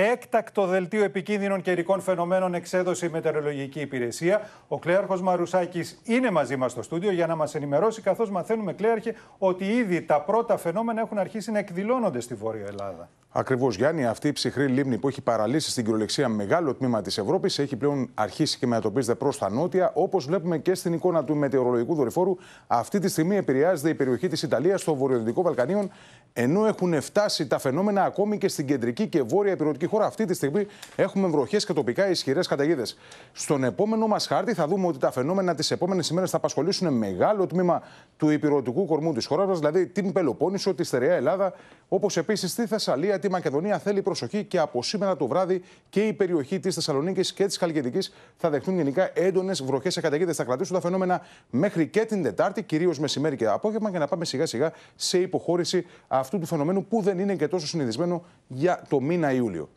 έκτακτο δελτίο επικίνδυνων καιρικών φαινομένων εξέδωσε η Μετεωρολογική Υπηρεσία. Ο κλέαρχος Μαρουσάκης είναι μαζί μας στο στούντιο για να μας ενημερώσει, καθώς μαθαίνουμε, κλέαρχε, ότι ήδη τα πρώτα φαινόμενα έχουν αρχίσει να εκδηλώνονται στη Βόρεια Ελλάδα. Ακριβώς, Γιάννη, αυτή η ψυχρή λίμνη που έχει παραλύσει στην κυριολεξία μεγάλο τμήμα της Ευρώπης έχει πλέον αρχίσει και μετατοπίζεται προς τα νότια. Όπως βλέπουμε και στην εικόνα του μετεωρολογικού δορυφόρου, αυτή τη στιγμή επηρεάζεται η περιοχή της Ιταλίας στο βορειοδυτικό Βαλκανίων, ενώ έχουν φτάσει τα φαινόμενα ακόμη και στην κεντρική και βόρεια επιρροτική χώρα. Αυτή τη στιγμή έχουμε βροχές και τοπικά ισχυρές καταιγίδες. Στον επόμενο μας χάρτη θα δούμε ότι τα φαινόμενα τις επόμενες ημέρες θα απασχολήσουν μεγάλο τμήμα του υπηρετικού κορμού της χώρας δηλαδή την Πελοπόννησο, τη στερεά Ελλάδα Όπως επίσης στη Θεσσαλία, τη Μακεδονία θέλει προσοχή και από σήμερα το βράδυ και η περιοχή της Θεσσαλονίκης και της Καλλιεργική θα δεχθούν γενικά έντονες βροχές σε καταιγίδες. Θα κρατήσουν τα φαινόμενα μέχρι και την Δετάρτη, κυρίως μεσημέρι και απόγευμα, για να πάμε σιγά σιγά σε υποχώρηση αυτού του φαινομένου που δεν είναι και τόσο συνηθισμένο για το μήνα Ιούλιο.